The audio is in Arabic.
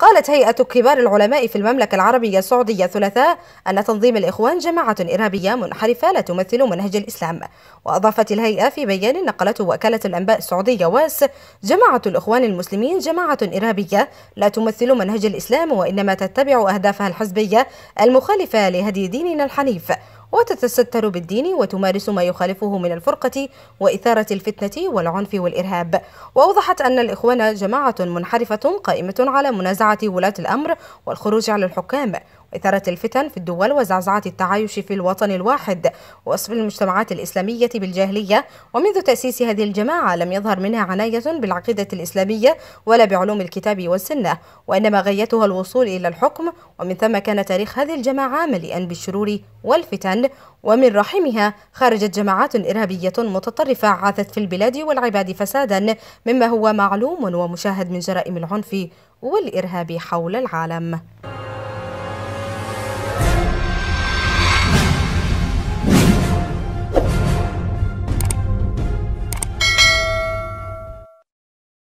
قالت هيئة كبار العلماء في المملكة العربية السعودية الثلاثاء أن تنظيم الإخوان جماعة إرهابية منحرفة لا تمثل منهج الإسلام وأضافت الهيئة في بيان نقلته وكالة الأنباء السعودية واس جماعة الإخوان المسلمين جماعة إرهابية لا تمثل منهج الإسلام وإنما تتبع أهدافها الحزبية المخالفة لهدي ديننا الحنيف وتتستر بالدين وتمارس ما يخالفه من الفرقة وإثارة الفتنة والعنف والإرهاب وأوضحت أن الإخوان جماعة منحرفة قائمة على منازعة ولاة الأمر والخروج على الحكام إثارة الفتن في الدول وزعزعة التعايش في الوطن الواحد ووصف المجتمعات الإسلامية بالجاهلية ومنذ تأسيس هذه الجماعة لم يظهر منها عناية بالعقيدة الإسلامية ولا بعلوم الكتاب والسنة وإنما غايتها الوصول إلى الحكم ومن ثم كان تاريخ هذه الجماعة مليئا بالشرور والفتن ومن رحمها خرجت جماعات إرهابية متطرفة عاثت في البلاد والعباد فسادا مما هو معلوم ومشاهد من جرائم العنف والإرهاب حول العالم